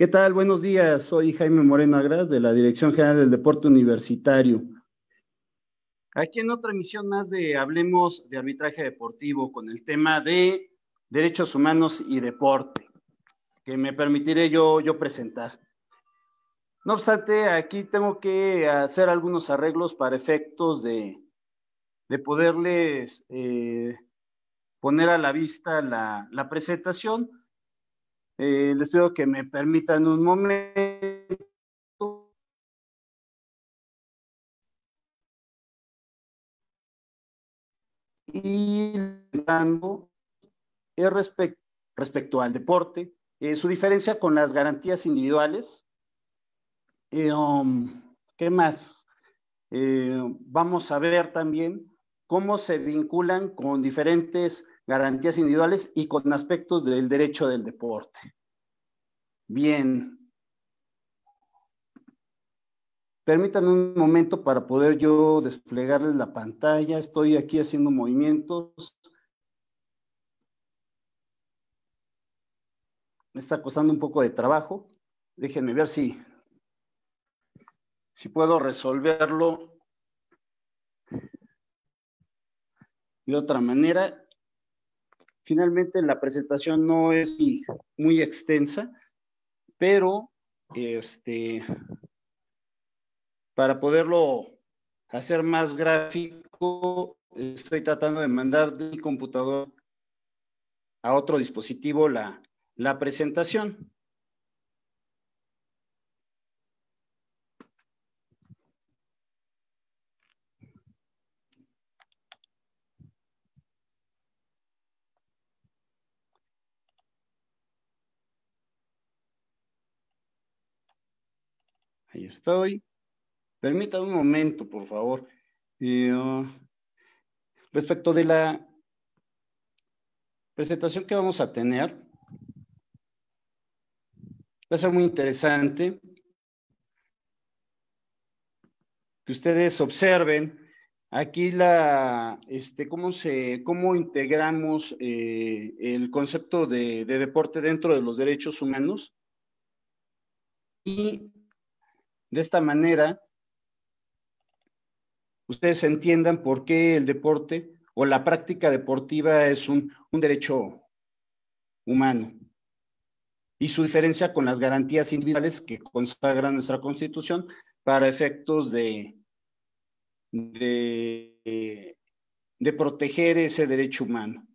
¿Qué tal? Buenos días. Soy Jaime Moreno Agras de la Dirección General del Deporte Universitario. Aquí en otra emisión más de Hablemos de Arbitraje Deportivo con el tema de derechos humanos y deporte, que me permitiré yo, yo presentar. No obstante, aquí tengo que hacer algunos arreglos para efectos de, poderles eh, poner a la vista la, la presentación eh, les pido que me permitan un momento. Y hablando eh, respecto al deporte, eh, su diferencia con las garantías individuales. Um, ¿Qué más? vamos a ver también cómo se vinculan con diferentes garantías individuales y con aspectos del derecho del deporte. Bien. Permítanme un momento para poder yo desplegarles la pantalla. Estoy aquí haciendo movimientos. Me está costando un poco de trabajo. Déjenme ver si, si puedo resolverlo de otra manera Finalmente, la presentación no es muy extensa, pero este, para poderlo hacer más gráfico, estoy tratando de mandar del computador a otro dispositivo la, la presentación. estoy. Permítame un momento, por favor. Eh, respecto de la presentación que vamos a tener, va a ser muy interesante que ustedes observen aquí la, este, cómo se, cómo integramos eh, el concepto de, de deporte dentro de los derechos humanos y de esta manera, ustedes entiendan por qué el deporte o la práctica deportiva es un, derecho humano y su diferencia con las garantías individuales que consagra nuestra Constitución para efectos de, de, proteger ese derecho humano.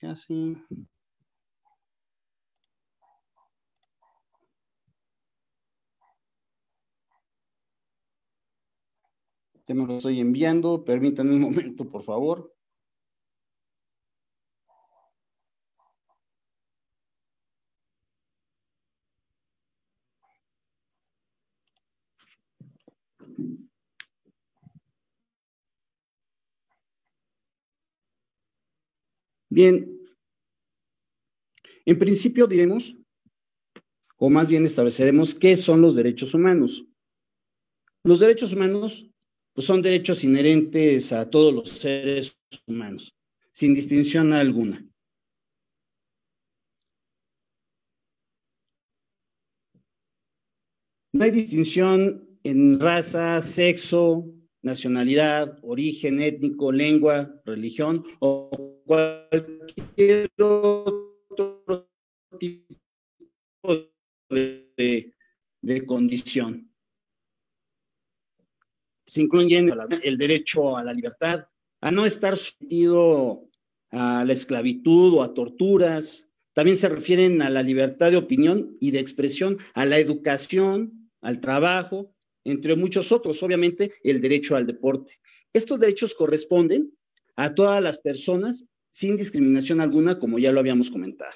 Casi. Ah, me lo estoy enviando. Permítanme un momento, por favor. Bien, en principio diremos, o más bien estableceremos, qué son los derechos humanos. Los derechos humanos pues son derechos inherentes a todos los seres humanos, sin distinción alguna. No hay distinción en raza, sexo, nacionalidad, origen étnico, lengua, religión o cualquier otro tipo de, de condición se incluyen el derecho a la libertad, a no estar sometido a la esclavitud o a torturas. También se refieren a la libertad de opinión y de expresión, a la educación, al trabajo, entre muchos otros. Obviamente, el derecho al deporte. Estos derechos corresponden a todas las personas sin discriminación alguna, como ya lo habíamos comentado.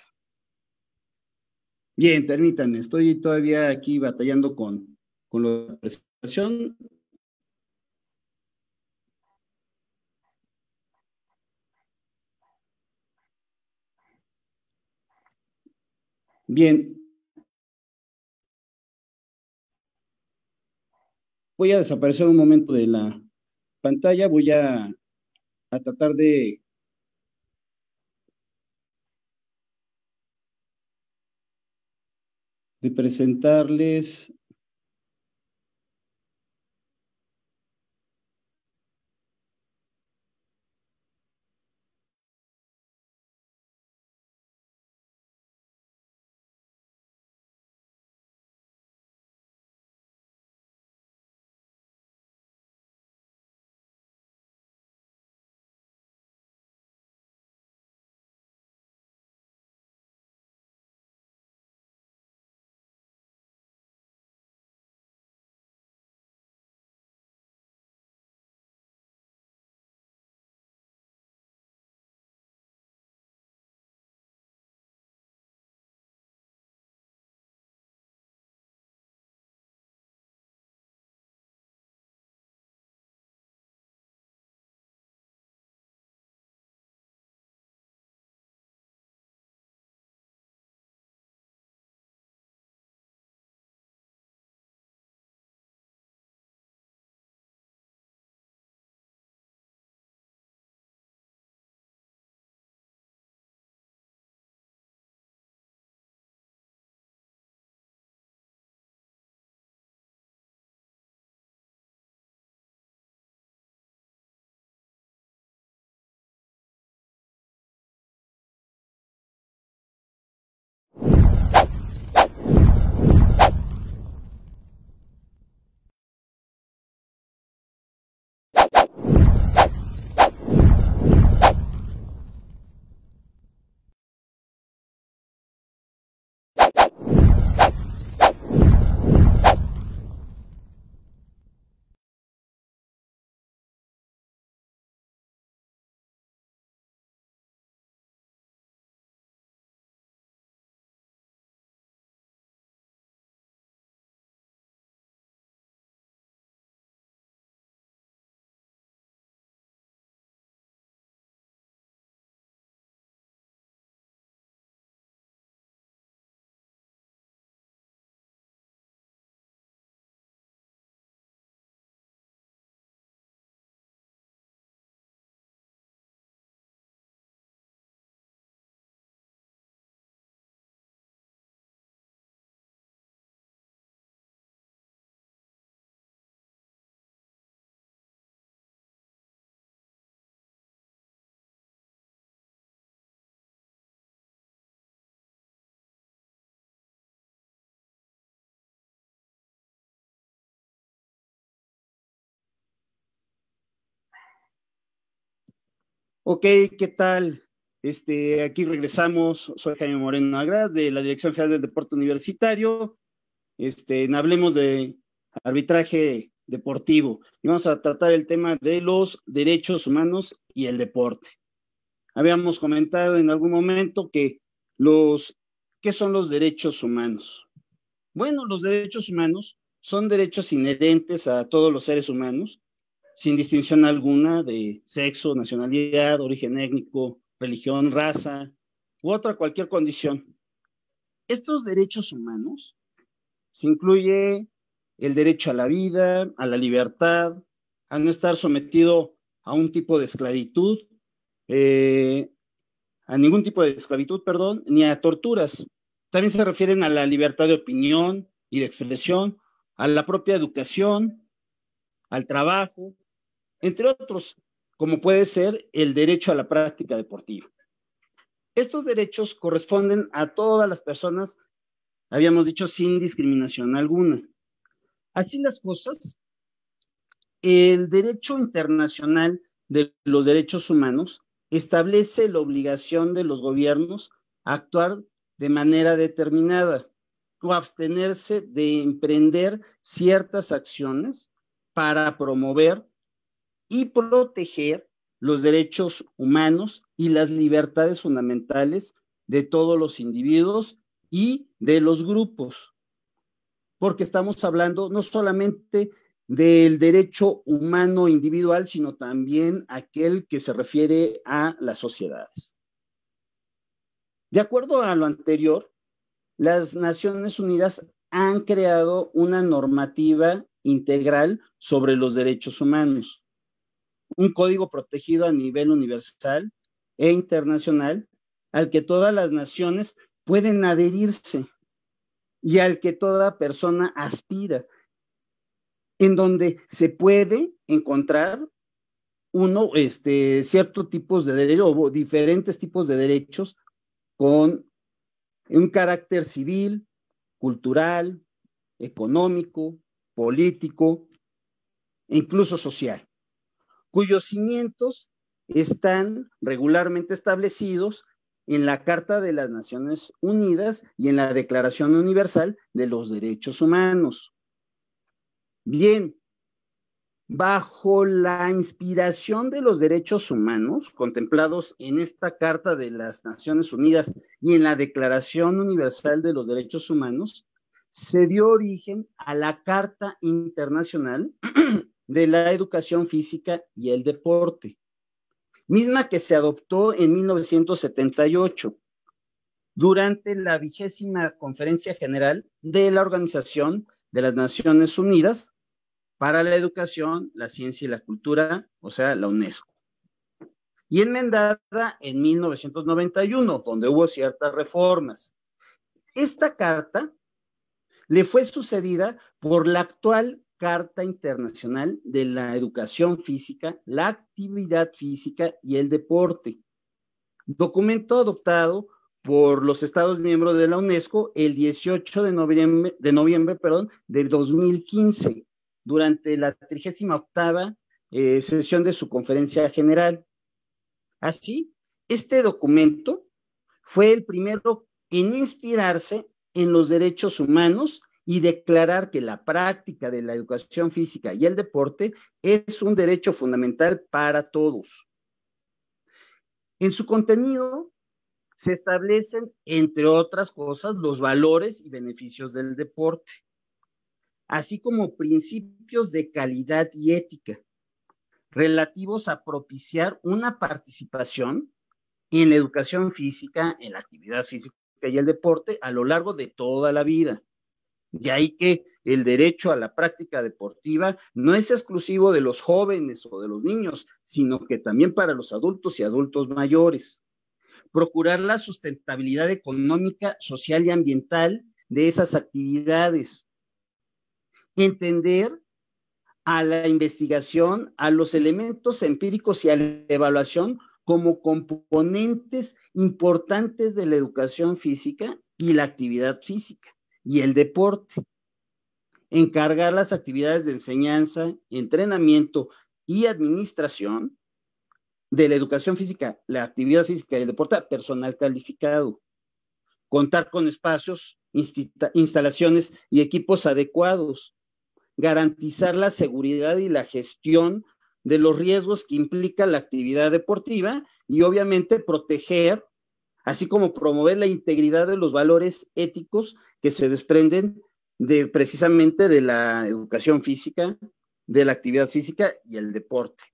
Bien, permítanme, estoy todavía aquí batallando con, con la presentación. Bien. Voy a desaparecer un momento de la pantalla, voy a, tratar de presentarles Ok, ¿qué tal? Este, aquí regresamos. Soy Jaime Moreno Agras de la Dirección General del Deporte Universitario. Este, hablemos de arbitraje deportivo y vamos a tratar el tema de los derechos humanos y el deporte. Habíamos comentado en algún momento que los ¿qué son los derechos humanos? Bueno, los derechos humanos son derechos inherentes a todos los seres humanos sin distinción alguna de sexo, nacionalidad, origen étnico, religión, raza u otra cualquier condición. Estos derechos humanos se incluye el derecho a la vida, a la libertad, a no estar sometido a un tipo de esclavitud, eh, a ningún tipo de esclavitud, perdón, ni a torturas. También se refieren a la libertad de opinión y de expresión, a la propia educación, al trabajo, entre otros, como puede ser el derecho a la práctica deportiva. Estos derechos corresponden a todas las personas, habíamos dicho, sin discriminación alguna. Así las cosas, el derecho internacional de los derechos humanos establece la obligación de los gobiernos a actuar de manera determinada o abstenerse de emprender ciertas acciones para promover y proteger los derechos humanos y las libertades fundamentales de todos los individuos y de los grupos, porque estamos hablando no solamente del derecho humano individual, sino también aquel que se refiere a las sociedades. De acuerdo a lo anterior, las Naciones Unidas han creado una normativa integral sobre los derechos humanos un código protegido a nivel universal e internacional al que todas las naciones pueden adherirse y al que toda persona aspira, en donde se puede encontrar uno, este, ciertos tipos de derechos o diferentes tipos de derechos con un carácter civil, cultural, económico, político e incluso social cuyos cimientos están regularmente establecidos en la Carta de las Naciones Unidas y en la Declaración Universal de los Derechos Humanos. Bien, bajo la inspiración de los derechos humanos contemplados en esta Carta de las Naciones Unidas y en la Declaración Universal de los Derechos Humanos, se dio origen a la Carta Internacional de la educación física y el deporte, misma que se adoptó en 1978 durante la vigésima conferencia general de la Organización de las Naciones Unidas para la Educación, la Ciencia y la Cultura, o sea, la UNESCO. Y enmendada en 1991, donde hubo ciertas reformas. Esta carta le fue sucedida por la actual Carta Internacional de la Educación Física, la Actividad Física y el Deporte, documento adoptado por los Estados miembros de la UNESCO el 18 de noviembre de, noviembre, perdón, de 2015, durante la 38 octava eh, sesión de su conferencia general. Así, este documento fue el primero en inspirarse en los derechos humanos y declarar que la práctica de la educación física y el deporte es un derecho fundamental para todos. En su contenido se establecen, entre otras cosas, los valores y beneficios del deporte, así como principios de calidad y ética relativos a propiciar una participación en la educación física, en la actividad física y el deporte a lo largo de toda la vida. De ahí que el derecho a la práctica deportiva no es exclusivo de los jóvenes o de los niños, sino que también para los adultos y adultos mayores. Procurar la sustentabilidad económica, social y ambiental de esas actividades. Entender a la investigación, a los elementos empíricos y a la evaluación como componentes importantes de la educación física y la actividad física y el deporte. Encargar las actividades de enseñanza, entrenamiento y administración de la educación física, la actividad física y el deporte personal calificado. Contar con espacios, instalaciones y equipos adecuados. Garantizar la seguridad y la gestión de los riesgos que implica la actividad deportiva y obviamente proteger así como promover la integridad de los valores éticos que se desprenden de precisamente de la educación física, de la actividad física y el deporte.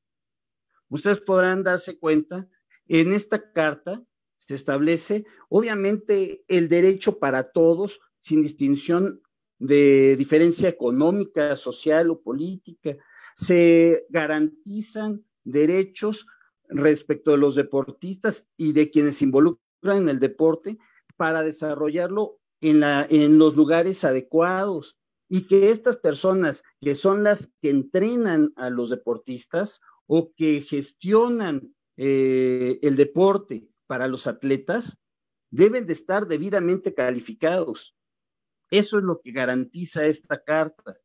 Ustedes podrán darse cuenta, en esta carta se establece obviamente el derecho para todos sin distinción de diferencia económica, social o política. Se garantizan derechos respecto de los deportistas y de quienes involucran en el deporte para desarrollarlo en, los lugares adecuados y que estas personas que son las que entrenan a los deportistas o que gestionan eh, el deporte para los atletas deben de estar debidamente calificados. Eso es lo que garantiza esta carta.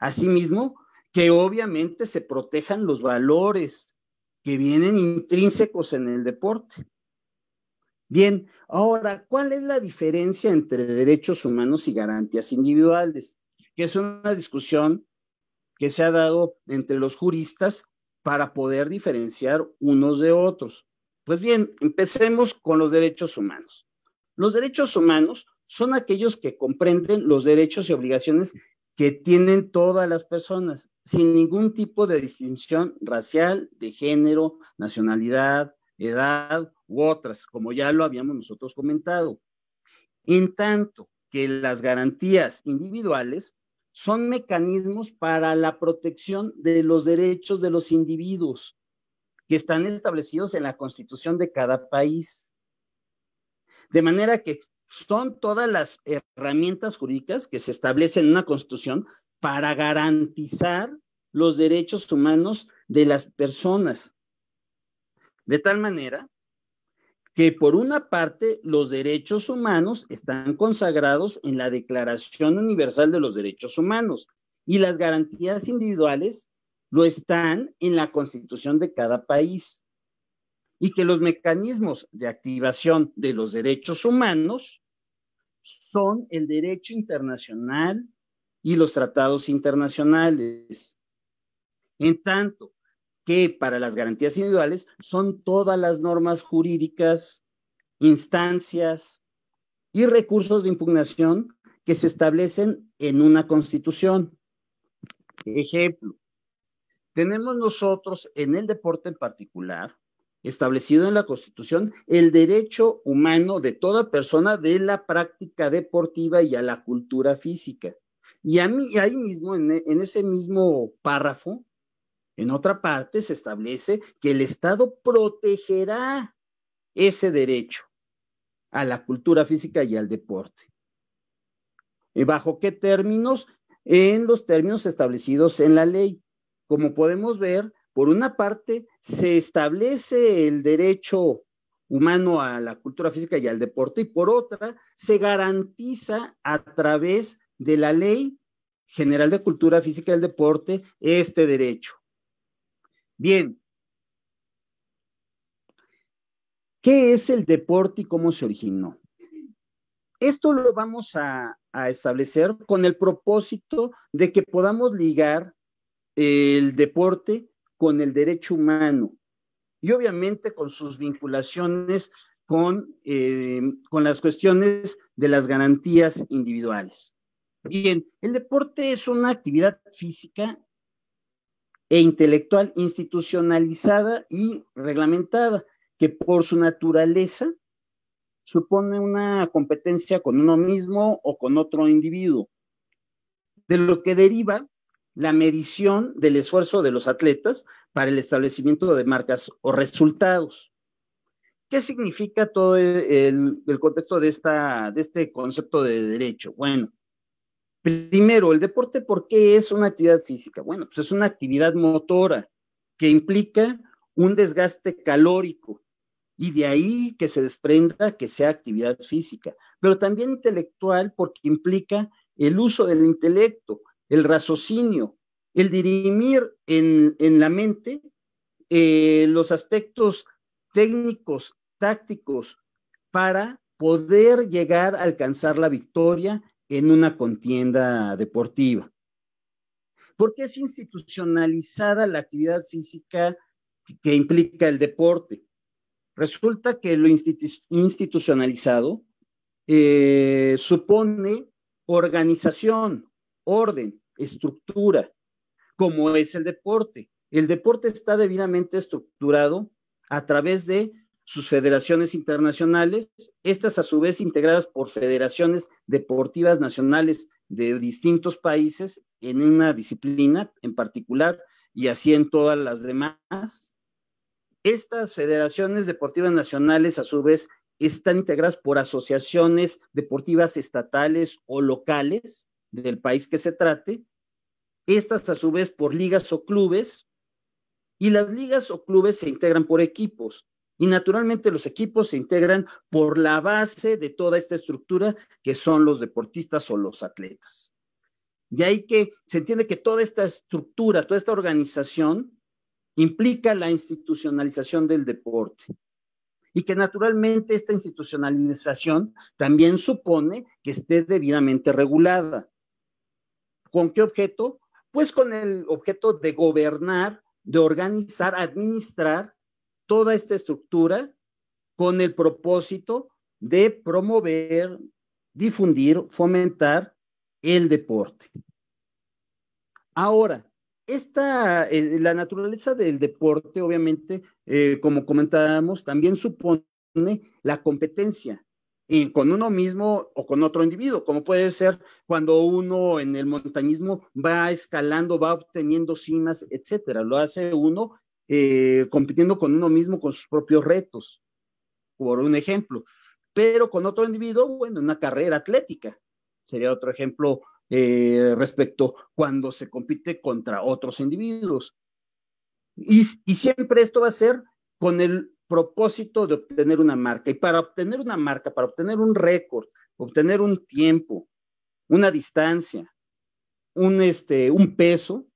Asimismo, que obviamente se protejan los valores que vienen intrínsecos en el deporte. Bien, ahora, ¿cuál es la diferencia entre derechos humanos y garantías individuales? Que es una discusión que se ha dado entre los juristas para poder diferenciar unos de otros. Pues bien, empecemos con los derechos humanos. Los derechos humanos son aquellos que comprenden los derechos y obligaciones que tienen todas las personas, sin ningún tipo de distinción racial, de género, nacionalidad, edad u otras, como ya lo habíamos nosotros comentado. En tanto que las garantías individuales son mecanismos para la protección de los derechos de los individuos que están establecidos en la constitución de cada país. De manera que son todas las herramientas jurídicas que se establecen en una constitución para garantizar los derechos humanos de las personas. De tal manera que por una parte los derechos humanos están consagrados en la Declaración Universal de los Derechos Humanos y las garantías individuales lo están en la constitución de cada país. Y que los mecanismos de activación de los derechos humanos son el derecho internacional y los tratados internacionales. En tanto que para las garantías individuales son todas las normas jurídicas, instancias y recursos de impugnación que se establecen en una constitución. Ejemplo, tenemos nosotros en el deporte en particular, establecido en la Constitución, el derecho humano de toda persona de la práctica deportiva y a la cultura física. Y a mí, ahí mismo, en, en ese mismo párrafo, en otra parte se establece que el Estado protegerá ese derecho a la cultura física y al deporte. ¿Y ¿Bajo qué términos? En los términos establecidos en la ley. Como podemos ver, por una parte, se establece el derecho humano a la cultura física y al deporte, y por otra, se garantiza a través de la ley General de Cultura Física y del Deporte este derecho. Bien. ¿Qué es el deporte y cómo se originó? Esto lo vamos a, establecer con el propósito de que podamos ligar el deporte con el derecho humano y obviamente con sus vinculaciones con, eh, con las cuestiones de las garantías individuales. Bien, el deporte es una actividad física e intelectual institucionalizada y reglamentada, que por su naturaleza supone una competencia con uno mismo o con otro individuo, de lo que deriva la medición del esfuerzo de los atletas para el establecimiento de marcas o resultados. ¿Qué significa todo el, contexto de, esta, de este concepto de derecho? Bueno, Primero, el deporte, ¿por qué es una actividad física? Bueno, pues es una actividad motora que implica un desgaste calórico y de ahí que se desprenda que sea actividad física, pero también intelectual porque implica el uso del intelecto, el raciocinio, el dirimir en, la mente eh, los aspectos técnicos, tácticos, para poder llegar a alcanzar la victoria en una contienda deportiva. Porque es institucionalizada la actividad física que implica el deporte. Resulta que lo institucionalizado eh, supone organización, orden, estructura, como es el deporte. El deporte está debidamente estructurado a través de sus federaciones internacionales, estas a su vez integradas por federaciones deportivas nacionales de distintos países en una disciplina en particular y así en todas las demás. Estas federaciones deportivas nacionales a su vez están integradas por asociaciones deportivas estatales o locales del país que se trate, estas a su vez por ligas o clubes, y las ligas o clubes se integran por equipos. Y naturalmente los equipos se integran por la base de toda esta estructura que son los deportistas o los atletas. De ahí que se entiende que toda esta estructura, toda esta organización implica la institucionalización del deporte y que naturalmente esta institucionalización también supone que esté debidamente regulada. ¿Con qué objeto? Pues con el objeto de gobernar, de organizar, administrar toda esta estructura con el propósito de promover, difundir, fomentar el deporte. Ahora, esta, eh, la naturaleza del deporte, obviamente, eh, como comentábamos, también supone la competencia y con uno mismo o con otro individuo, como puede ser cuando uno en el montañismo va escalando, va obteniendo cimas, etcétera. Lo hace uno eh, compitiendo con uno mismo, con sus propios retos, por un ejemplo. Pero con otro individuo, bueno, una carrera atlética. Sería otro ejemplo eh, respecto cuando se compite contra otros individuos. Y, y siempre esto va a ser con el propósito de obtener una marca. Y para obtener una marca, para obtener un récord, obtener un tiempo, una distancia, un, este, un peso,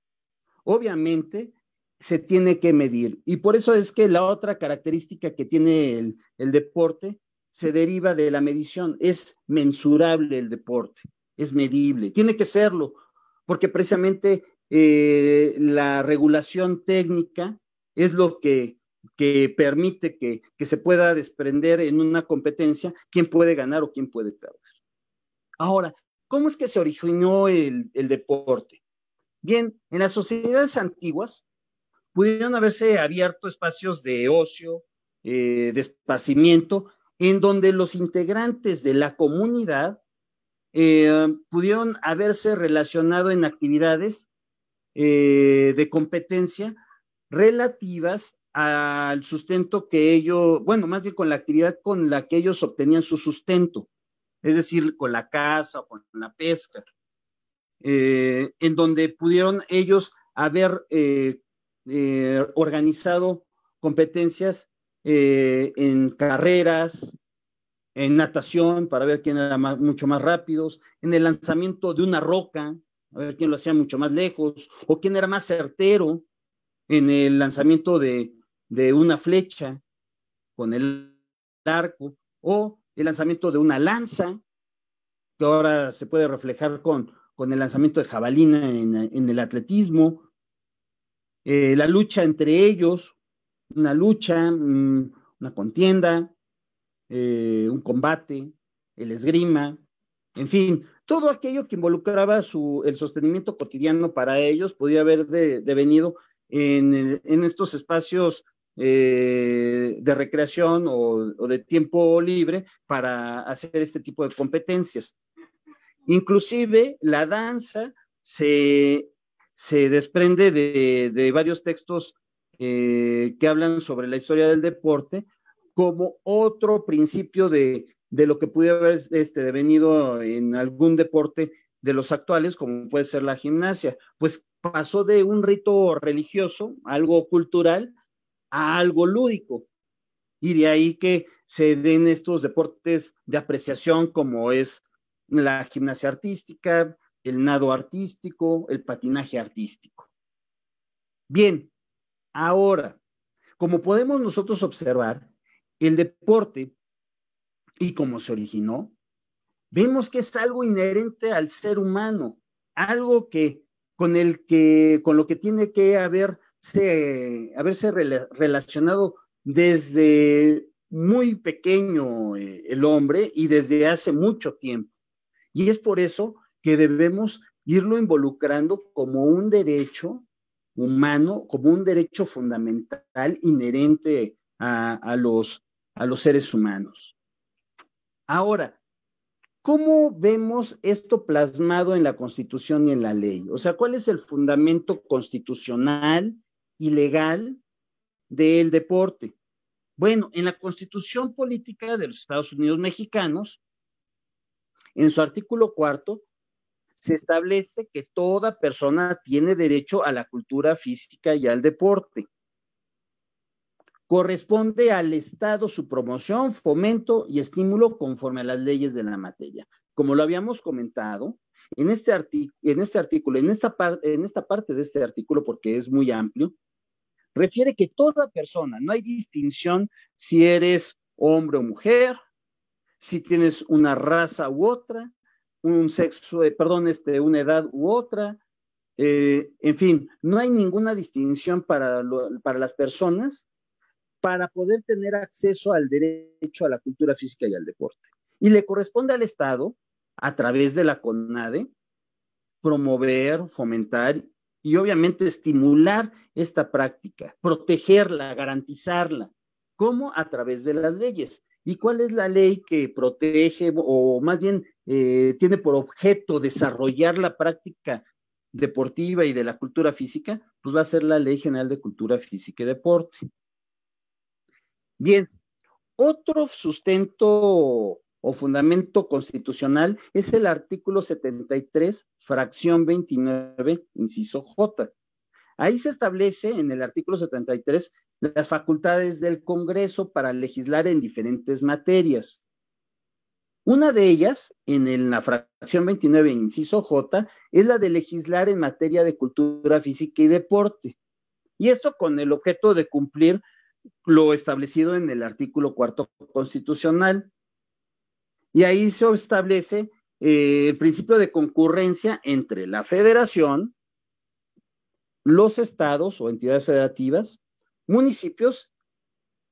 obviamente se tiene que medir. Y por eso es que la otra característica que tiene el, deporte se deriva de la medición. Es mensurable el deporte, es medible, tiene que serlo, porque precisamente eh, la regulación técnica es lo que, permite que, se pueda desprender en una competencia quién puede ganar o quién puede perder. Ahora, ¿cómo es que se originó el deporte? Bien, en las sociedades antiguas pudieron haberse abierto espacios de ocio, eh, de esparcimiento, en donde los integrantes de la comunidad eh, pudieron haberse relacionado en actividades eh, de competencia relativas al sustento que ellos, bueno, más bien con la actividad con la que ellos obtenían su sustento, es decir, con la caza o con la pesca, en donde pudieron ellos haber eh, organizado competencias eh, en carreras, en natación, para ver quién era mucho más rápido en el lanzamiento de una roca, a ver quién lo hacía mucho más lejos, o quién era más certero en el lanzamiento de, de una flecha con el arco, o el lanzamiento de una lanza, que ahora se puede reflejar con, el lanzamiento de jabalina en, en el atletismo, eh, la lucha entre ellos, una lucha, mm, una contienda, eh, un combate, el esgrima, en fin, todo aquello que involucraba su, el sostenimiento cotidiano para ellos podía haber devenido en, estos espacios eh, de recreación o, o, de tiempo libre para hacer este tipo de competencias. Inclusive la danza se se desprende de, varios textos eh, que hablan sobre la historia del deporte como otro principio de, lo que pudiera haber este, devenido en algún deporte de los actuales, como puede ser la gimnasia. Pues pasó de un rito religioso, algo cultural, a algo lúdico. Y de ahí que se den estos deportes de apreciación como es la gimnasia artística, el nado artístico, el patinaje artístico. Bien, ahora, como podemos nosotros observar, el deporte y cómo se originó, vemos que es algo inherente al ser humano, algo que con el que con lo que tiene que haberse, haberse relacionado desde muy pequeño eh, el hombre y desde hace mucho tiempo. Y es por eso que debemos irlo involucrando como un derecho humano, como un derecho fundamental inherente a, los, a los seres humanos. Ahora, ¿cómo vemos esto plasmado en la Constitución y en la ley? O sea, ¿cuál es el fundamento constitucional y legal del deporte? Bueno, en la Constitución Política de los Estados Unidos Mexicanos, en su artículo cuarto, se establece que toda persona tiene derecho a la cultura física y al deporte. Corresponde al Estado su promoción, fomento y estímulo conforme a las leyes de la materia. Como lo habíamos comentado, en este, en este artículo, en esta, en esta parte de este artículo, porque es muy amplio, refiere que toda persona, no hay distinción si eres hombre o mujer, si tienes una raza u otra, un sexo, eh, perdón, este, una edad u otra. Eh, en fin, no hay ninguna distinción para, para las personas para poder tener acceso al derecho a la cultura física y al deporte. Y le corresponde al Estado, a través de la CONADE, promover, fomentar y obviamente estimular esta práctica, protegerla, garantizarla. como A través de las leyes. ¿Y cuál es la ley que protege o más bien eh, tiene por objeto desarrollar la práctica deportiva y de la cultura física? Pues va a ser la Ley General de Cultura Física y Deporte. Bien, otro sustento o fundamento constitucional es el artículo 73, fracción 29, inciso J. Ahí se establece en el artículo 73 las facultades del Congreso para legislar en diferentes materias. Una de ellas, en la fracción 29, inciso J, es la de legislar en materia de cultura física y deporte. Y esto con el objeto de cumplir lo establecido en el artículo cuarto constitucional. Y ahí se establece eh, el principio de concurrencia entre la federación, los estados o entidades federativas, municipios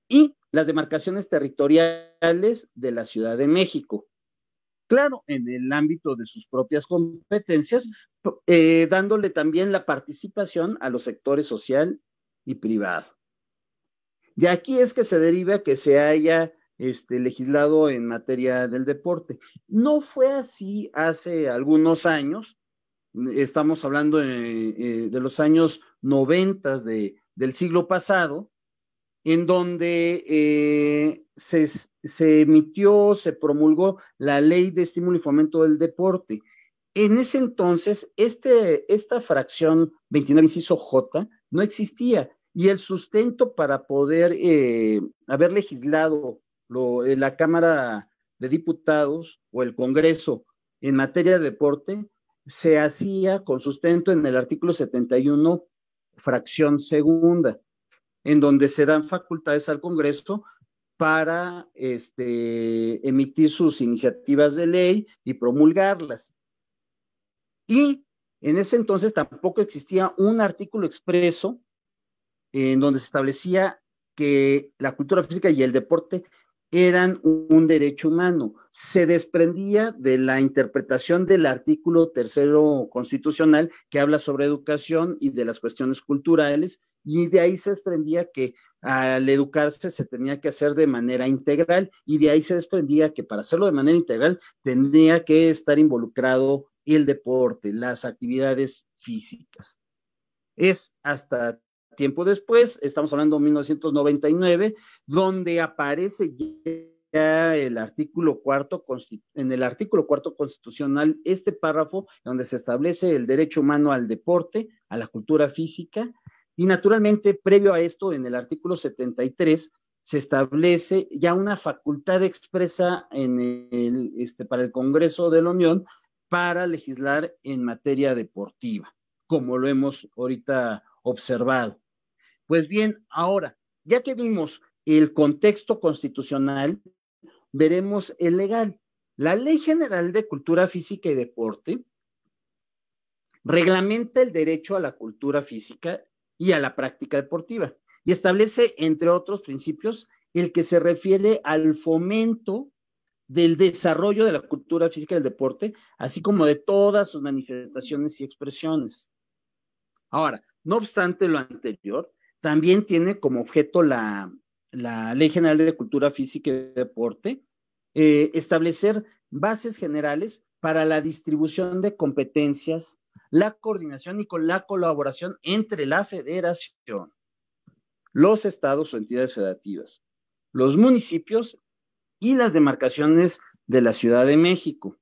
y las demarcaciones territoriales de la Ciudad de México. Claro, en el ámbito de sus propias competencias, eh, dándole también la participación a los sectores social y privado. De aquí es que se deriva que se haya este, legislado en materia del deporte. No fue así hace algunos años, estamos hablando de, eh, eh, de los años noventas de, del siglo pasado, en donde eh, se, emitió, se promulgó la ley de estímulo y fomento del deporte. En ese entonces, este, esta fracción 29, inciso J, no existía y el sustento para poder eh, haber legislado eh, la Cámara de Diputados o el Congreso en materia de deporte se hacía con sustento en el artículo 71 fracción segunda, en donde se dan facultades al Congreso para este, emitir sus iniciativas de ley y promulgarlas. Y en ese entonces tampoco existía un artículo expreso en donde se establecía que la cultura física y el deporte eran un derecho humano. Se desprendía de la interpretación del artículo tercero constitucional que habla sobre educación y de las cuestiones culturales, y de ahí se desprendía que al educarse se tenía que hacer de manera integral, y de ahí se desprendía que para hacerlo de manera integral tenía que estar involucrado el deporte, las actividades físicas. Es hasta tiempo después, estamos hablando de 1999, donde aparece ya el artículo cuarto, en el artículo cuarto constitucional, este párrafo donde se establece el derecho humano al deporte, a la cultura física, y naturalmente, previo a esto, en el artículo 73, se establece ya una facultad expresa en el, este, para el Congreso de la Unión para legislar en materia deportiva, como lo hemos ahorita observado. Pues bien, ahora, ya que vimos el contexto constitucional, veremos el legal. La Ley General de Cultura Física y Deporte reglamenta el derecho a la cultura física y a la práctica deportiva y establece, entre otros principios, el que se refiere al fomento del desarrollo de la cultura física y del deporte, así como de todas sus manifestaciones y expresiones. Ahora, no obstante lo anterior, también tiene como objeto la, Ley General de Cultura Física y Deporte, eh, establecer bases generales para la distribución de competencias, la coordinación y con la colaboración entre la federación, los estados o entidades federativas, los municipios y las demarcaciones de la Ciudad de México.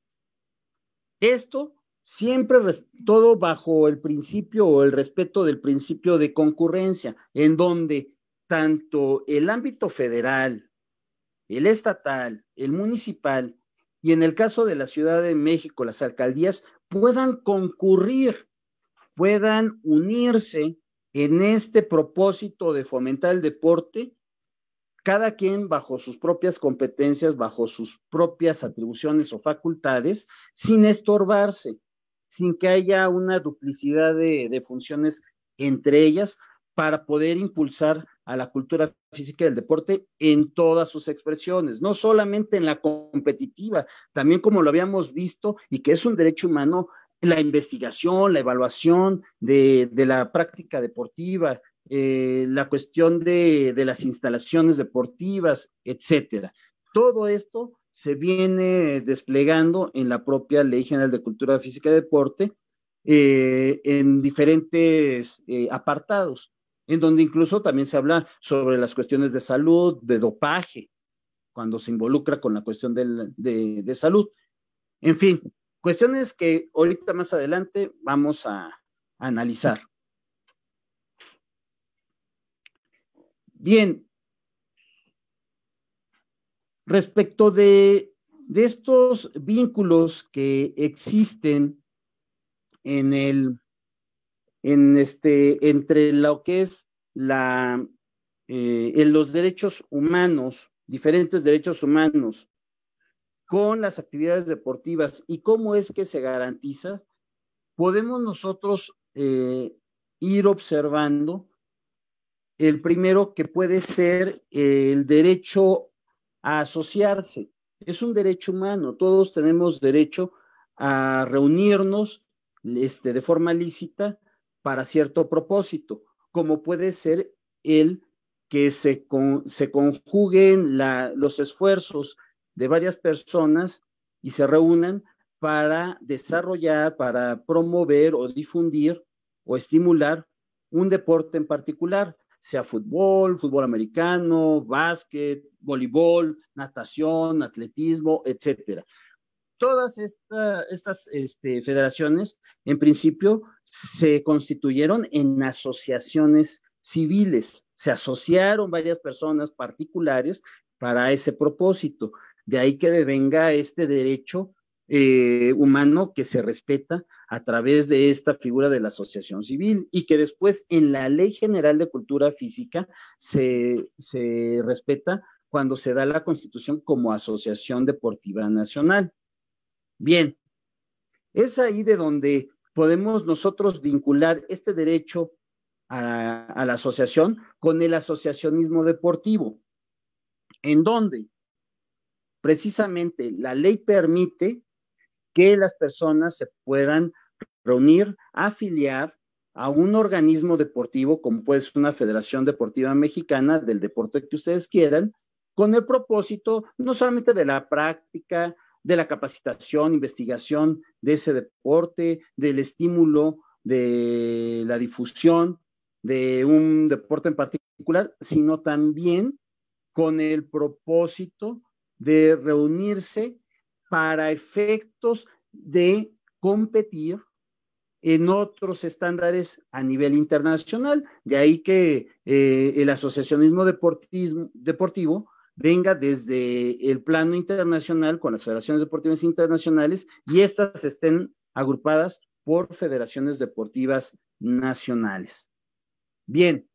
Esto siempre todo bajo el principio o el respeto del principio de concurrencia, en donde tanto el ámbito federal, el estatal, el municipal y en el caso de la Ciudad de México, las alcaldías puedan concurrir, puedan unirse en este propósito de fomentar el deporte, cada quien bajo sus propias competencias, bajo sus propias atribuciones o facultades, sin estorbarse sin que haya una duplicidad de, funciones entre ellas para poder impulsar a la cultura física del deporte en todas sus expresiones, no solamente en la competitiva, también como lo habíamos visto y que es un derecho humano, la investigación, la evaluación de, la práctica deportiva, eh, la cuestión de, de, las instalaciones deportivas, etcétera. Todo esto se viene desplegando en la propia Ley General de Cultura Física y Deporte eh, en diferentes eh, apartados, en donde incluso también se habla sobre las cuestiones de salud, de dopaje, cuando se involucra con la cuestión del, de, salud. En fin, cuestiones que ahorita más adelante vamos a, a analizar. Bien, Respecto de, de estos vínculos que existen en el, en este, entre lo que es la, eh, en los derechos humanos, diferentes derechos humanos, con las actividades deportivas y cómo es que se garantiza, podemos nosotros eh, ir observando el primero que puede ser el derecho asociarse. Es un derecho humano, todos tenemos derecho a reunirnos este, de forma lícita para cierto propósito, como puede ser el que se, se conjuguen los esfuerzos de varias personas y se reúnan para desarrollar, para promover o difundir o estimular un deporte en particular sea fútbol, fútbol americano, básquet, voleibol, natación, atletismo, etcétera. Todas estas este, federaciones, en principio, se constituyeron en asociaciones civiles, se asociaron varias personas particulares para ese propósito. De ahí que devenga este derecho eh, humano que se respeta a través de esta figura de la asociación civil y que después en la Ley General de Cultura Física se, se respeta cuando se da la constitución como Asociación Deportiva Nacional. Bien, es ahí de donde podemos nosotros vincular este derecho a la asociación con el asociacionismo deportivo, en donde precisamente la ley permite que las personas se puedan reunir, afiliar a un organismo deportivo como puede ser una Federación Deportiva Mexicana del deporte que ustedes quieran, con el propósito no solamente de la práctica, de la capacitación, investigación de ese deporte, del estímulo, de la difusión de un deporte en particular, sino también con el propósito de reunirse para efectos de competir en otros estándares a nivel internacional. De ahí que eh, el asociacionismo deportivo venga desde el plano internacional con las federaciones deportivas internacionales y estas estén agrupadas por federaciones deportivas nacionales. Bien,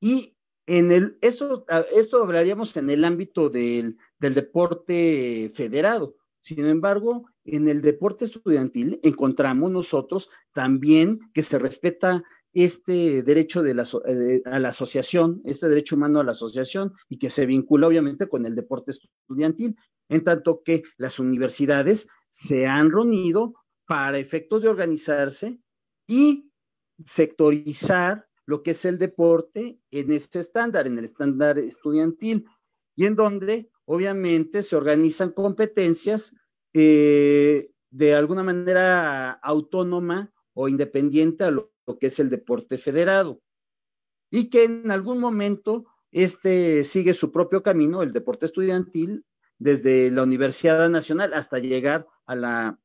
y en el, eso, esto hablaríamos en el ámbito del, deporte federado. Sin embargo, en el deporte estudiantil encontramos nosotros también que se respeta este derecho de la, eh, a la asociación, este derecho humano a la asociación y que se vincula obviamente con el deporte estudiantil, en tanto que las universidades se han reunido para efectos de organizarse y sectorizar lo que es el deporte en este estándar, en el estándar estudiantil, y en donde obviamente se organizan competencias eh, de alguna manera autónoma o independiente a lo, que es el deporte federado, y que en algún momento este sigue su propio camino, el deporte estudiantil, desde la Universidad Nacional hasta llegar a la,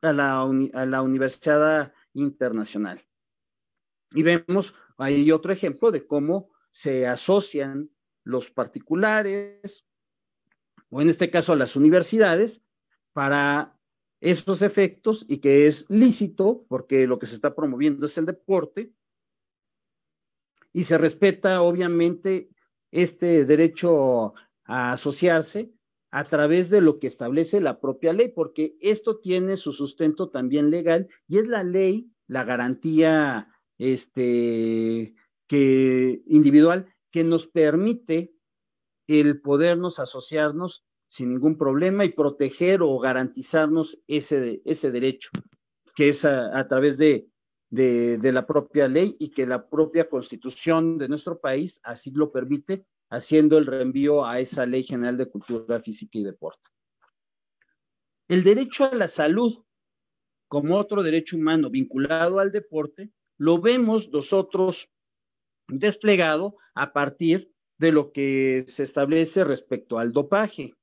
a la, a la Universidad Internacional. Y vemos hay otro ejemplo de cómo se asocian los particulares, o en este caso las universidades, para esos efectos y que es lícito porque lo que se está promoviendo es el deporte y se respeta obviamente este derecho a asociarse a través de lo que establece la propia ley, porque esto tiene su sustento también legal y es la ley la garantía este, que, individual que nos permite el podernos asociarnos sin ningún problema y proteger o garantizarnos ese, ese derecho, que es a, través de, la propia ley y que la propia constitución de nuestro país así lo permite, haciendo el reenvío a esa ley general de cultura física y deporte. El derecho a la salud, como otro derecho humano vinculado al deporte, lo vemos nosotros desplegado a partir de lo que se establece respecto al dopaje.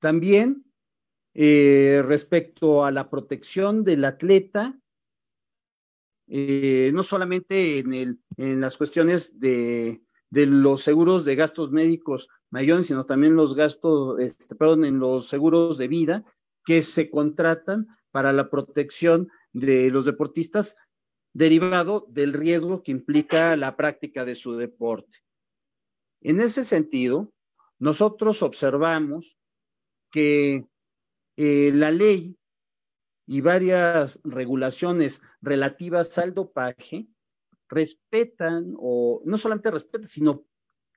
También eh, respecto a la protección del atleta, eh, no solamente en, el, en las cuestiones de, de los seguros de gastos médicos mayores, sino también los gastos, este, perdón, en los seguros de vida que se contratan para la protección de los deportistas derivado del riesgo que implica la práctica de su deporte. En ese sentido, nosotros observamos que eh, la ley y varias regulaciones relativas al dopaje respetan o no solamente respetan, sino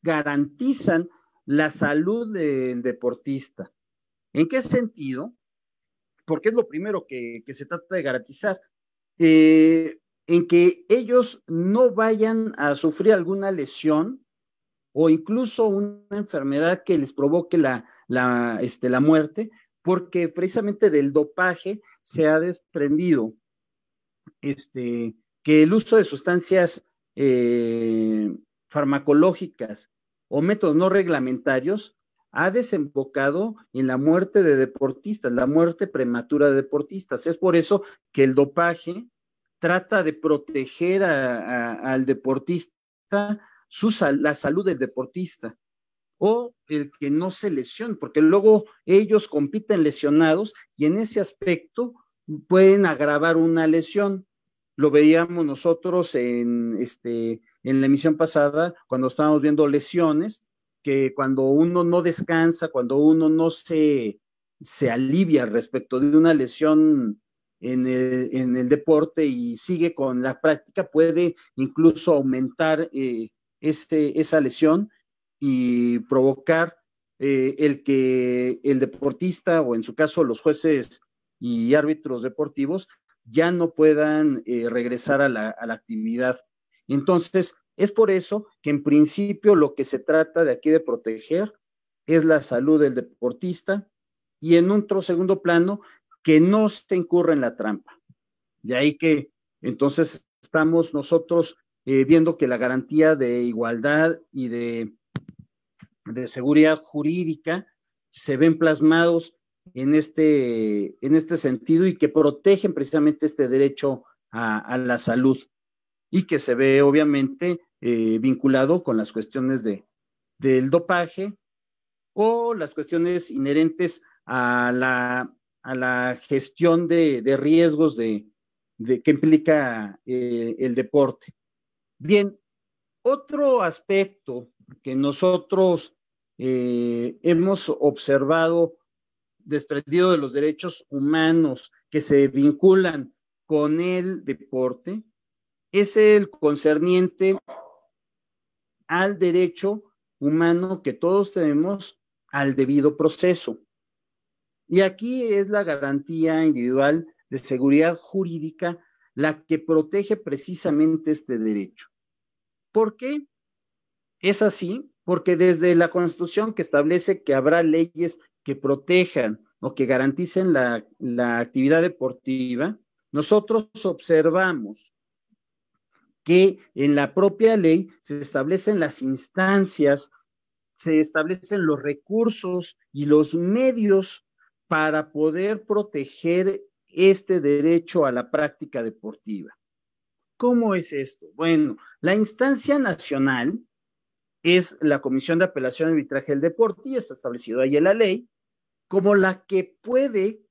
garantizan la salud del deportista. ¿En qué sentido? Porque es lo primero que, se trata de garantizar. Eh, en que ellos no vayan a sufrir alguna lesión o incluso una enfermedad que les provoque la, este, la muerte, porque precisamente del dopaje se ha desprendido este, que el uso de sustancias eh, farmacológicas o métodos no reglamentarios ha desembocado en la muerte de deportistas, la muerte prematura de deportistas. Es por eso que el dopaje trata de proteger al deportista, la salud del deportista o el que no se lesione, porque luego ellos compiten lesionados y en ese aspecto pueden agravar una lesión. Lo veíamos nosotros en, este, en la emisión pasada cuando estábamos viendo lesiones, que cuando uno no descansa, cuando uno no se, se alivia respecto de una lesión en el, deporte y sigue con la práctica, puede incluso aumentar eh, este, esa lesión y provocar eh, el que el deportista o en su caso los jueces y árbitros deportivos ya no puedan eh, regresar a la, a la actividad. Entonces, es por eso que en principio lo que se trata de aquí de proteger es la salud del deportista y en otro segundo plano que no se incurra en la trampa. De ahí que entonces estamos nosotros eh, viendo que la garantía de igualdad y de, de seguridad jurídica se ven plasmados en este, en este sentido y que protegen precisamente este derecho a, la salud y que se ve obviamente eh, vinculado con las cuestiones de, del dopaje o las cuestiones inherentes a la a la gestión de, riesgos de, que implica eh, el deporte. Bien, otro aspecto que nosotros eh, hemos observado desprendido de los derechos humanos que se vinculan con el deporte es el concerniente al derecho humano que todos tenemos al debido proceso. Y aquí es la garantía individual de seguridad jurídica la que protege precisamente este derecho. ¿Por qué? Es así porque desde la Constitución que establece que habrá leyes que protejan o que garanticen la, la actividad deportiva, nosotros observamos que en la propia ley se establecen las instancias, se establecen los recursos y los medios para poder proteger este derecho a la práctica deportiva. ¿Cómo es esto? Bueno, la instancia nacional es la Comisión de Apelación y Arbitraje del Deporte y está establecido ahí en la ley como la que puede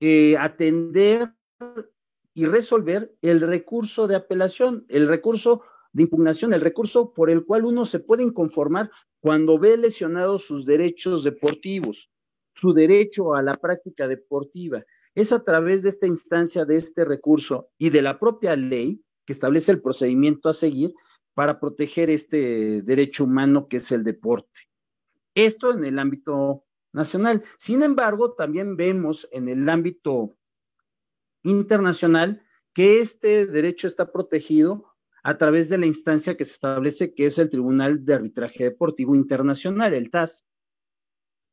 eh, atender y resolver el recurso de apelación, el recurso de impugnación, el recurso por el cual uno se puede inconformar cuando ve lesionados sus derechos deportivos su derecho a la práctica deportiva. Es a través de esta instancia, de este recurso y de la propia ley que establece el procedimiento a seguir para proteger este derecho humano que es el deporte. Esto en el ámbito nacional. Sin embargo, también vemos en el ámbito internacional que este derecho está protegido a través de la instancia que se establece, que es el Tribunal de Arbitraje Deportivo Internacional, el TAS.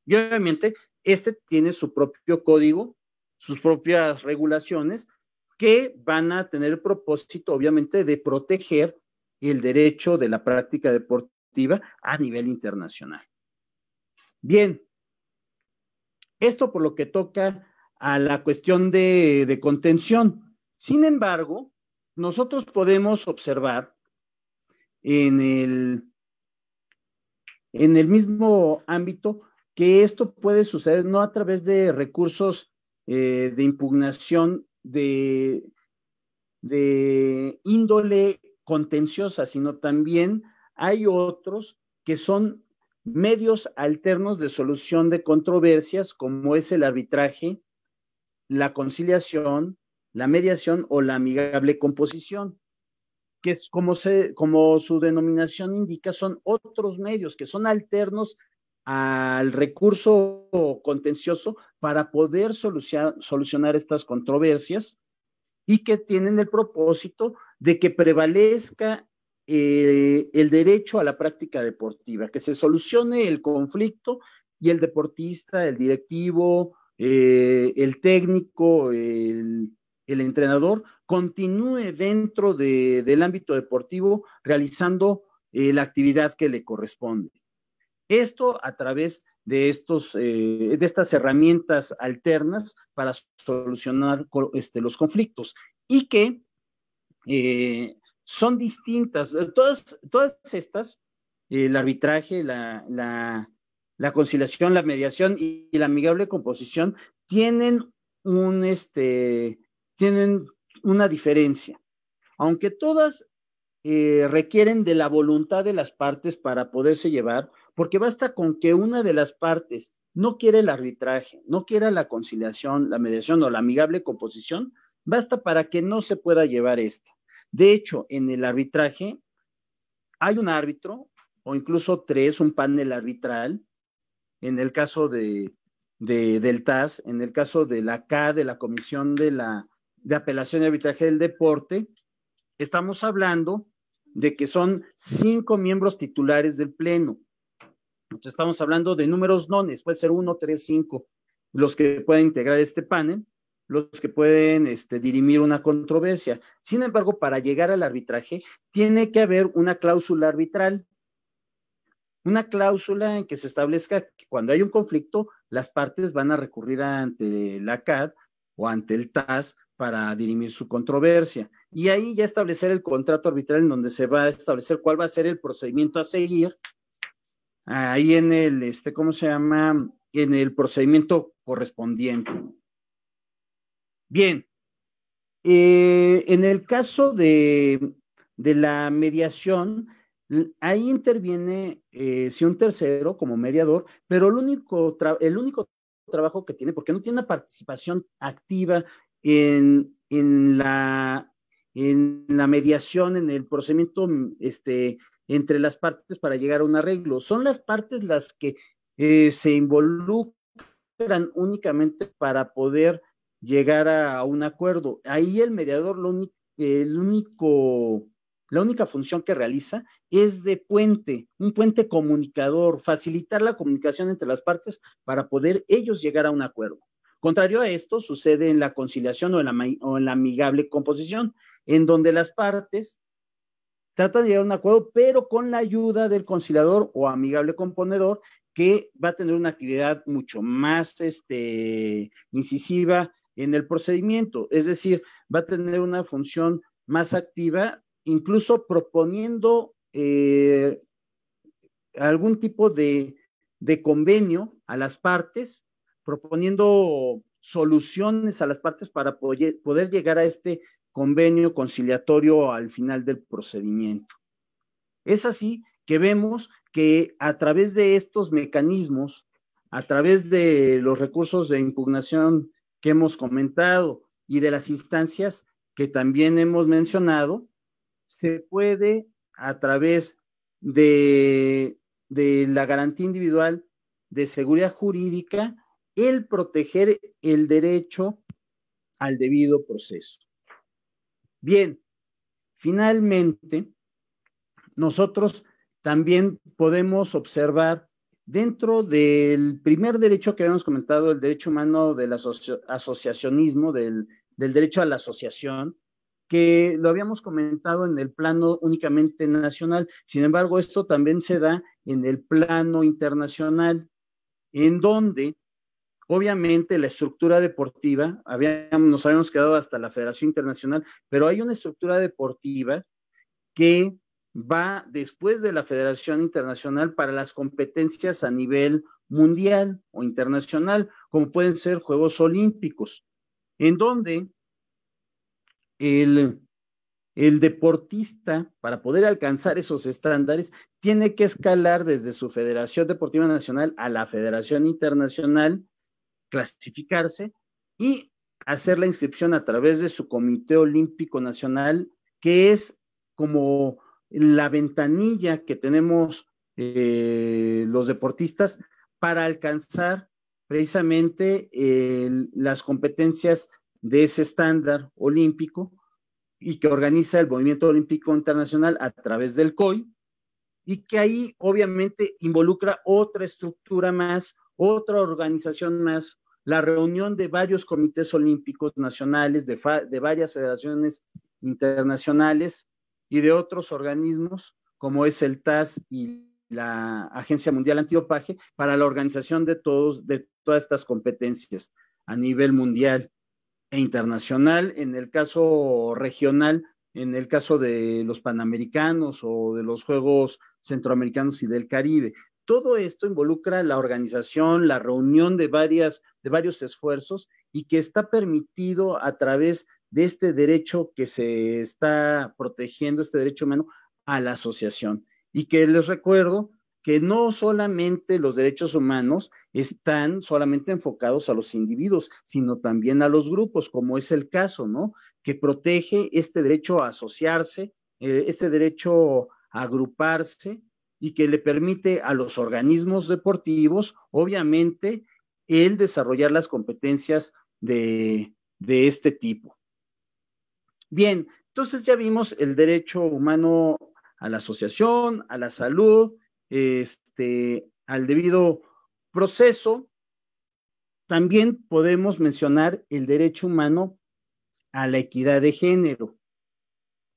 Y obviamente, este tiene su propio código, sus propias regulaciones que van a tener el propósito, obviamente, de proteger el derecho de la práctica deportiva a nivel internacional. Bien, esto por lo que toca a la cuestión de, contención. Sin embargo, nosotros podemos observar en el, en el mismo ámbito que esto puede suceder no a través de recursos eh, de impugnación de, de índole contenciosa, sino también hay otros que son medios alternos de solución de controversias, como es el arbitraje, la conciliación, la mediación o la amigable composición, que es como, se, como su denominación indica, son otros medios que son alternos al recurso contencioso para poder solucionar, estas controversias y que tienen el propósito de que prevalezca eh, el derecho a la práctica deportiva, que se solucione el conflicto y el deportista, el directivo, eh, el técnico, el, entrenador, continúe dentro del ámbito deportivo realizando eh, la actividad que le corresponde. Esto a través de, estos, eh, de estas herramientas alternas para solucionar este, los conflictos y que eh, son distintas. Todas, estas, el arbitraje, la, conciliación, la mediación y, la amigable composición, tienen, un, este, tienen una diferencia. Aunque todas eh, requieren de la voluntad de las partes para poderse llevar, porque basta con que una de las partes no quiera el arbitraje, no quiera la conciliación, la mediación o la amigable composición, basta para que no se pueda llevar esto. De hecho, en el arbitraje hay un árbitro o incluso tres, un panel arbitral, en el caso de, del TAS, en el caso de la CA, de la Comisión de, la, de Apelación y Arbitraje del Deporte, estamos hablando de que son cinco miembros titulares del Pleno estamos hablando de números nones, puede ser uno, tres, cinco, los que pueden integrar este panel, los que pueden este, dirimir una controversia. Sin embargo, para llegar al arbitraje, tiene que haber una cláusula arbitral, una cláusula en que se establezca que cuando hay un conflicto, las partes van a recurrir ante la CAD o ante el TAS para dirimir su controversia. Y ahí ya establecer el contrato arbitral en donde se va a establecer cuál va a ser el procedimiento a seguir ahí en el, este, ¿cómo se llama? En el procedimiento correspondiente. Bien, eh, en el caso de, la mediación, ahí interviene, eh, si un tercero como mediador, pero el único, el único trabajo que tiene, porque no tiene una participación activa en, en, la, en la mediación, en el procedimiento este, entre las partes para llegar a un arreglo. Son las partes las que eh, se involucran únicamente para poder llegar a, un acuerdo. Ahí el mediador, lo el único, la única función que realiza es de puente, un puente comunicador, facilitar la comunicación entre las partes para poder ellos llegar a un acuerdo. Contrario a esto, sucede en la conciliación o o en la amigable composición, en donde las partes trata de llegar a un acuerdo, pero con la ayuda del conciliador o amigable componedor, que va a tener una actividad mucho más este, incisiva en el procedimiento, es decir, va a tener una función más activa, incluso proponiendo eh, algún tipo de, de convenio a las partes, proponiendo soluciones a las partes para poder llegar a este convenio conciliatorio al final del procedimiento. Es así que vemos que a través de estos mecanismos, a través de los recursos de impugnación que hemos comentado y de las instancias que también hemos mencionado, se puede a través de, la garantía individual de seguridad jurídica el proteger el derecho al debido proceso. Bien, finalmente, nosotros también podemos observar dentro del primer derecho que habíamos comentado, el derecho humano del asociacionismo, del, del, derecho a la asociación, que lo habíamos comentado en el plano únicamente nacional. Sin embargo, esto también se da en el plano internacional, en donde Obviamente la estructura deportiva, nos habíamos quedado hasta la Federación Internacional, pero hay una estructura deportiva que va después de la Federación Internacional para las competencias a nivel mundial o internacional, como pueden ser Juegos Olímpicos, en donde el, el deportista, para poder alcanzar esos estándares, tiene que escalar desde su Federación Deportiva Nacional a la Federación Internacional clasificarse y hacer la inscripción a través de su Comité Olímpico Nacional, que es como la ventanilla que tenemos eh, los deportistas para alcanzar precisamente eh, las competencias de ese estándar olímpico y que organiza el Movimiento Olímpico Internacional a través del COI y que ahí obviamente involucra otra estructura más otra organización más, la reunión de varios comités olímpicos nacionales, de, varias federaciones internacionales y de otros organismos, como es el TAS y la Agencia Mundial Antidopaje, para la organización de, todos, de todas estas competencias a nivel mundial e internacional, en el caso regional, en el caso de los Panamericanos o de los Juegos Centroamericanos y del Caribe todo esto involucra la organización, la reunión de, varias, de varios esfuerzos y que está permitido a través de este derecho que se está protegiendo, este derecho humano, a la asociación. Y que les recuerdo que no solamente los derechos humanos están solamente enfocados a los individuos, sino también a los grupos, como es el caso, ¿no? Que protege este derecho a asociarse, eh, este derecho a agruparse y que le permite a los organismos deportivos, obviamente, el desarrollar las competencias de, este tipo. Bien, entonces ya vimos el derecho humano a la asociación, a la salud, este, al debido proceso. También podemos mencionar el derecho humano a la equidad de género,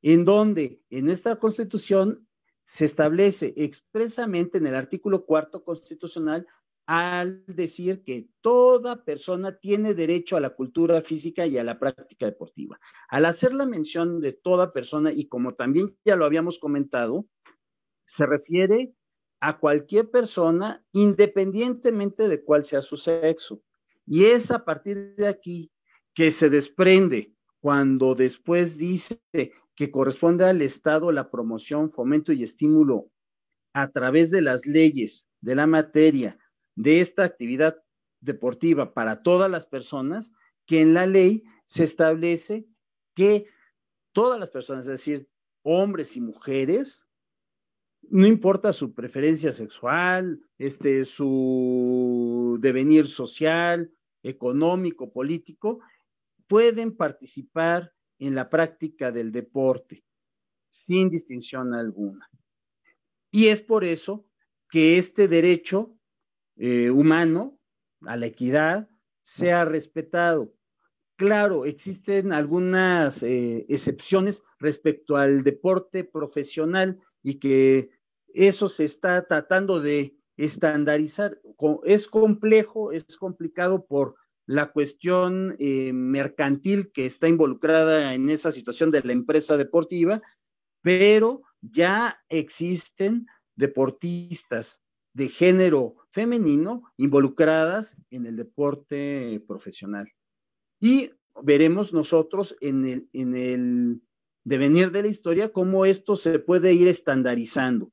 en donde en esta constitución se establece expresamente en el artículo cuarto constitucional al decir que toda persona tiene derecho a la cultura física y a la práctica deportiva. Al hacer la mención de toda persona, y como también ya lo habíamos comentado, se refiere a cualquier persona independientemente de cuál sea su sexo. Y es a partir de aquí que se desprende cuando después dice que corresponde al Estado la promoción, fomento y estímulo a través de las leyes de la materia de esta actividad deportiva para todas las personas, que en la ley se establece que todas las personas, es decir, hombres y mujeres, no importa su preferencia sexual, este, su devenir social, económico, político, pueden participar en la práctica del deporte, sin distinción alguna. Y es por eso que este derecho eh, humano a la equidad sea respetado. Claro, existen algunas eh, excepciones respecto al deporte profesional y que eso se está tratando de estandarizar. Es complejo, es complicado por la cuestión eh, mercantil que está involucrada en esa situación de la empresa deportiva, pero ya existen deportistas de género femenino involucradas en el deporte profesional. Y veremos nosotros en el, en el devenir de la historia cómo esto se puede ir estandarizando.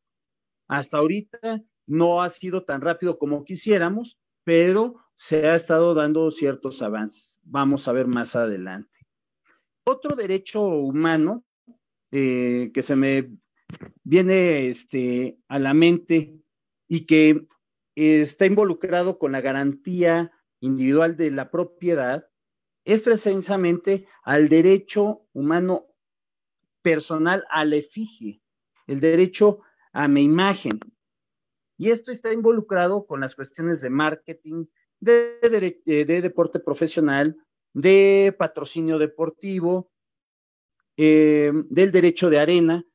Hasta ahorita no ha sido tan rápido como quisiéramos, pero se ha estado dando ciertos avances. Vamos a ver más adelante. Otro derecho humano eh, que se me viene este, a la mente y que está involucrado con la garantía individual de la propiedad es precisamente al derecho humano personal a la efigie, el derecho a mi imagen. Y esto está involucrado con las cuestiones de marketing, eh, de, deporte profesional, de patrocinio deportivo, eh, del derecho de arena,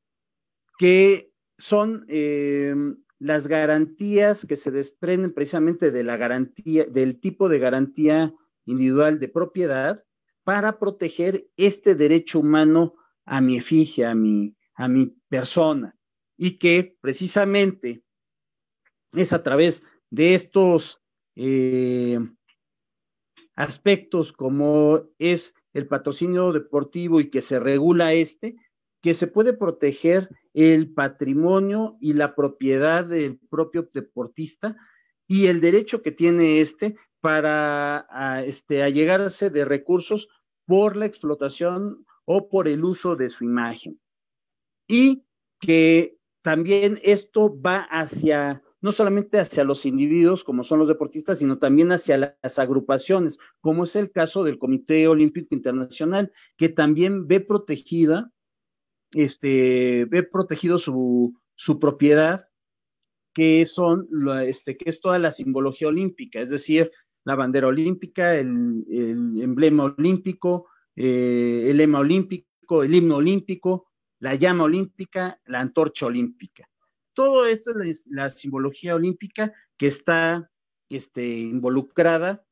que son eh, las garantías que se desprenden precisamente de la garantía, del tipo de garantía individual de propiedad para proteger este derecho humano a mi efigie, a mi, a mi persona, y que precisamente es a través de estos eh, aspectos como es el patrocinio deportivo y que se regula este, que se puede proteger el patrimonio y la propiedad del propio deportista y el derecho que tiene este para a, este, allegarse de recursos por la explotación o por el uso de su imagen. Y que también esto va hacia no solamente hacia los individuos, como son los deportistas, sino también hacia las agrupaciones, como es el caso del Comité Olímpico Internacional, que también ve protegida, este, ve protegido su, su propiedad, que son, este, que es toda la simbología olímpica, es decir, la bandera olímpica, el, emblema olímpico, eh, el lema olímpico, el himno olímpico, la llama olímpica, la antorcha olímpica. Todo esto es la simbología olímpica que está este, involucrada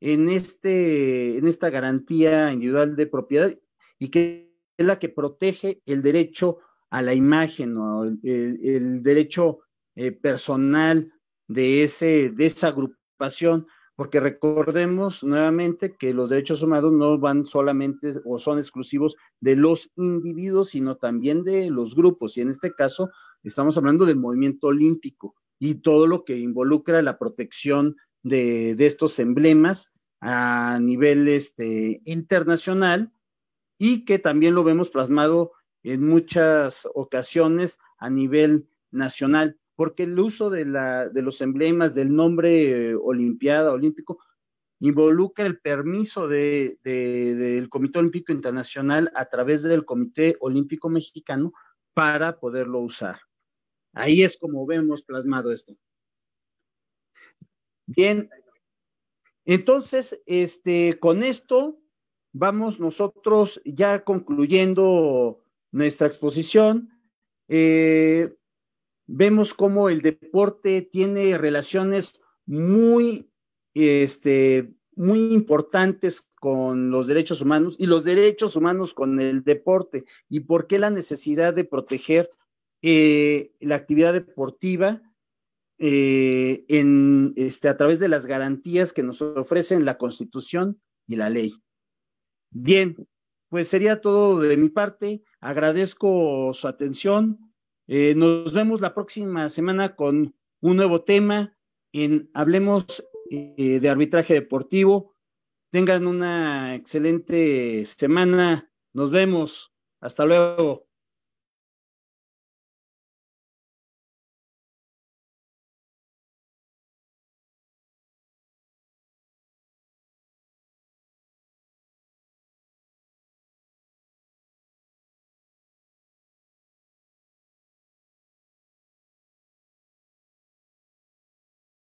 en, este, en esta garantía individual de propiedad y que es la que protege el derecho a la imagen o el, derecho eh, personal de, ese, de esa agrupación porque recordemos nuevamente que los derechos humanos no van solamente o son exclusivos de los individuos, sino también de los grupos. Y en este caso estamos hablando del movimiento olímpico y todo lo que involucra la protección de, estos emblemas a nivel este, internacional y que también lo vemos plasmado en muchas ocasiones a nivel nacional porque el uso de, los emblemas, del nombre eh, Olimpiada, Olímpico, involucra el permiso del Comité Olímpico Internacional a través del Comité Olímpico Mexicano para poderlo usar. Ahí es como vemos plasmado esto. Bien, entonces, este, con esto vamos nosotros ya concluyendo nuestra exposición. Eh, vemos cómo el deporte tiene relaciones muy, este, muy importantes con los derechos humanos y los derechos humanos con el deporte. ¿Y por qué la necesidad de proteger eh, la actividad deportiva eh, en, este, a través de las garantías que nos ofrecen la Constitución y la ley? Bien, pues sería todo de mi parte. Agradezco su atención eh, nos vemos la próxima semana con un nuevo tema en Hablemos eh, de Arbitraje Deportivo. Tengan una excelente semana. Nos vemos. Hasta luego.